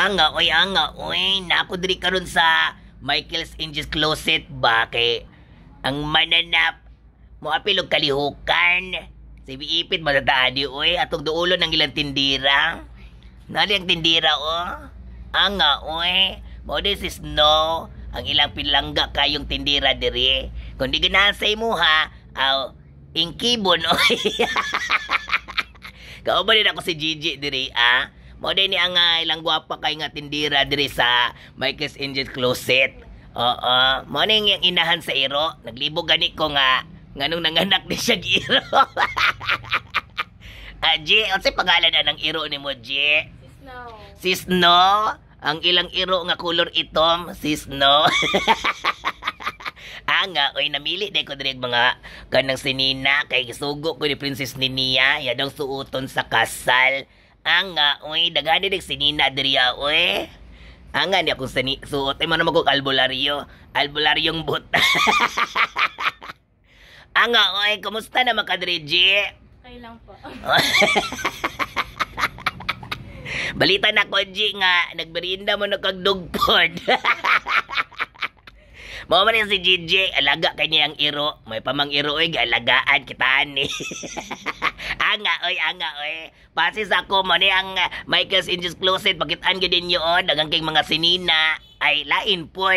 Anga, oy, anga, oy, napudri ka ron sa Michael's Angels Closet, bake. Ang mananap, mo apilog kalihukan. Sibi ipit matataadi, oy, atong duulo ng ilang tindira. Nali ang tindira, o. Oh. Anga, oy, mo this is no, ang ilang pilangga kayong tindira diri. kundi di ganasay mo ha, aw, inkibon, oy. Kaubanin ako si Gigi diri, ah. Mo din ni angay lang gwapa kay nga tindira diri sa Mike's Angel Closet. Oo, mo ning yung inahan sa iro. Naglibo gani ko nga nganong nanganak ni siya iro. Aji, ah, unsa pangalan na ng iro ni mo, Ji? Si Snow. Si Snow? Ang ilang iro nga kulor itom, si Snow. Anga, ah, oy namili day ko diri mga kanang sinina kay sugo ko ni Princess Ninia, ya daw suuton sa kasal. Anga, uy, dagani ng sinina diriya, uy. Anga ni akong sini suot. Ay, eh, mano magkog albularyo. Albularyong but. Anga, uy, kumusta na makadriji? Okay lang po. Balita na ko, G, nga. Nagberinda mo na kagdugpod. Mao man si JJ, alaga kanya ang iro. May pamang iro oy, alagaan kita ni. Ah, anga oy anga oy. Pasis ako mo ni ang ah, Michael's in this closet pakitaan gyud din yon oh, dagang king mga sinina ay lain po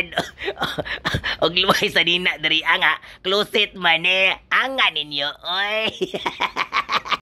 og luway sa dina diri anga closet man eh. Anga ninyo oy.